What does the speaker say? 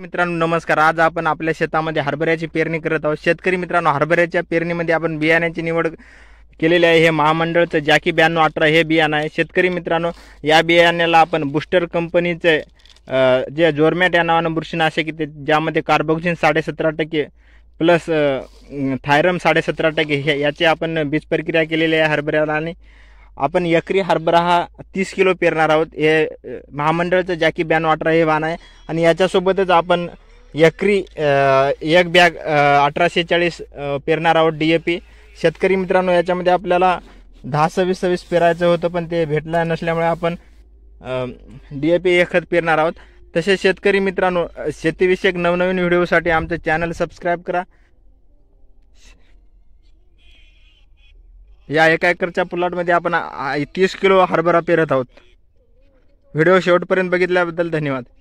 मित्रांनो नमस्कार आज आपण आपल्या शेतामध्ये हरभऱ्याची पेरणी करत आहोत शेतकरी मित्रांनो हरभऱ्याच्या पेरणीमध्ये आपण बियाण्याची निवड केलेली आहे हे महामंडळचं जॅकी ब्याण्णव अठरा हे बियाणं आहे शेतकरी मित्रांनो या बियाण्याला आपण बुस्टर कंपनीचे जे जोरमॅट या नावानं बुरशीनाशक येते ज्यामध्ये कार्बोक्सिन साडेसतरा टक्के प्लस थायरम साडेसतरा टक्के हे याची आपण बीज प्रक्रिया केलेली आहे हरभऱ्याला आणि आपण यक्री हरभरा हा तीस किलो पेरणार आहोत हे महामंडळचं जॅकी बॅन वाटर हे वाहन आहे आणि याच्यासोबतच आपण यक्री एक बॅग अठराशे चाळीस पेरणार आहोत डी ए पी शेतकरी मित्रांनो याच्यामध्ये आपल्याला दहा सव्वीस सव्वीस पेरायचं होतं पण ते भेटलं नसल्यामुळे आपण डी ए पी एक खत पेरणार आहोत तसेच शेतकरी मित्रांनो शेतीविषयक नवनवीन व्हिडिओसाठी आमचं चॅनल सबस्क्राईब करा या एका एकरच्या पुलाटमध्ये आपण तीस किलो हरभरा पेरत आहोत व्हिडिओ शेवटपर्यंत बघितल्याबद्दल धन्यवाद